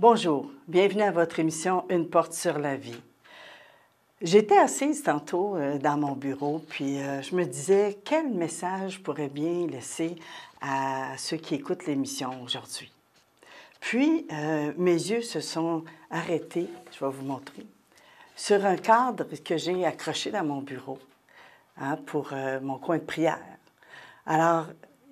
Bonjour, bienvenue à votre émission Une porte sur la vie. J'étais assise tantôt euh, dans mon bureau, puis euh, je me disais quel message je pourrais bien laisser à ceux qui écoutent l'émission aujourd'hui. Puis euh, mes yeux se sont arrêtés, je vais vous montrer, sur un cadre que j'ai accroché dans mon bureau hein, pour mon coin de prière. Alors,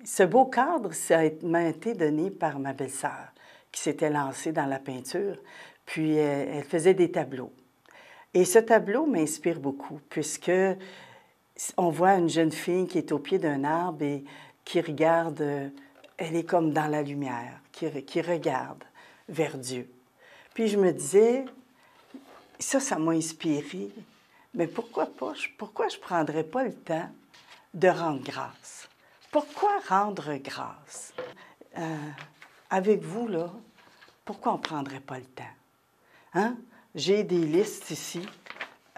ce beau cadre, ça m'a été donné par ma belle-sœur qui s'était lancée dans la peinture. Puis euh, elle, faisait des tableaux. Et ce tableau m'inspire beaucoup puisque on voit une jeune fille qui est au pied d'un arbre et qui regarde, euh, elle est comme dans la lumière, qui, regarde vers Dieu. Puis je me disais, ça, ça m'a inspiré, mais pourquoi pas, pourquoi je ne prendrais pas le temps de rendre grâce? Pourquoi rendre grâce? Euh, avec vous, là, pourquoi on ne prendrait pas le temps? Hein? J'ai des listes ici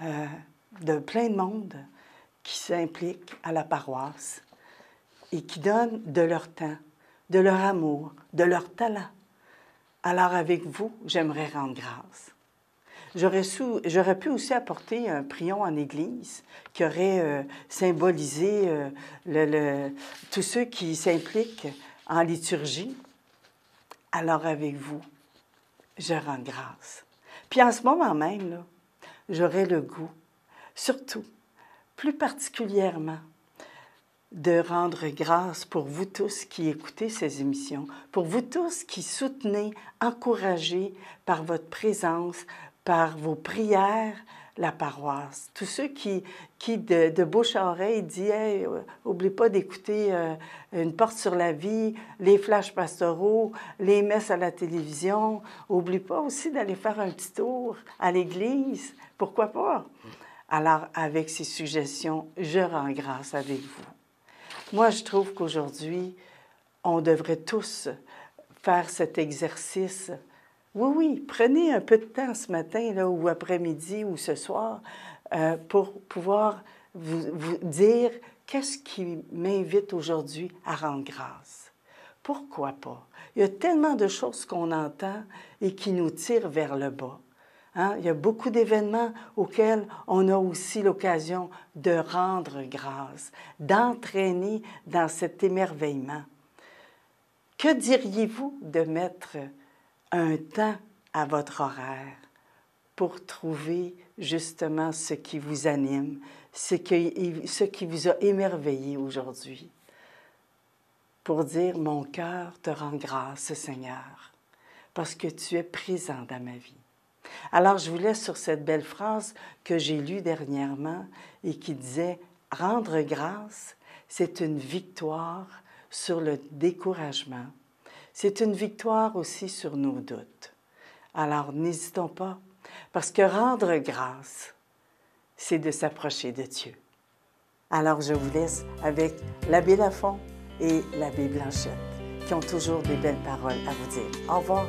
euh, de plein de monde qui s'impliquent à la paroisse et qui donnent de leur temps, de leur amour, de leur talent. Alors avec vous, j'aimerais rendre grâce. J'aurais, pu aussi apporter un prion en Église qui aurait euh, symbolisé euh, le, tous ceux qui s'impliquent en liturgie, alors avec vous, je rends grâce. Puis en ce moment même, j'aurai le goût, surtout, plus particulièrement, de rendre grâce pour vous tous qui écoutez ces émissions, pour vous tous qui soutenez, encouragez par votre présence, par vos prières la paroisse. Tous ceux qui, qui de, bouche à oreille, disent euh, oublie pas d'écouter euh, Une porte sur la vie, les flashs pastoraux, les messes à la télévision. Oublie pas aussi d'aller faire un petit tour à l'église. Pourquoi pas? Alors, avec ces suggestions, je rends grâce avec vous. Moi, je trouve qu'aujourd'hui, on devrait tous faire cet exercice oui, oui, prenez un peu de temps ce matin là, ou après-midi ou ce soir euh, pour pouvoir vous, dire qu'est-ce qui m'invite aujourd'hui à rendre grâce. Pourquoi pas? Il y a tellement de choses qu'on entend et qui nous tirent vers le bas. Hein? Il y a beaucoup d'événements auxquels on a aussi l'occasion de rendre grâce, d'entraîner dans cet émerveillement. Que diriez-vous de mettre un temps à votre horaire pour trouver justement ce qui vous anime, ce qui, ce qui vous a émerveillé aujourd'hui, pour dire, mon cœur te rend grâce, Seigneur, parce que tu es présent dans ma vie. Alors je vous laisse sur cette belle phrase que j'ai lue dernièrement et qui disait, rendre grâce, c'est une victoire sur le découragement, c'est une victoire aussi sur nos doutes. Alors n'hésitons pas, parce que rendre grâce, c'est de s'approcher de Dieu. Alors je vous laisse avec l'abbé Lafont et l'abbé Blanchette, qui ont toujours des belles paroles à vous dire. Au revoir.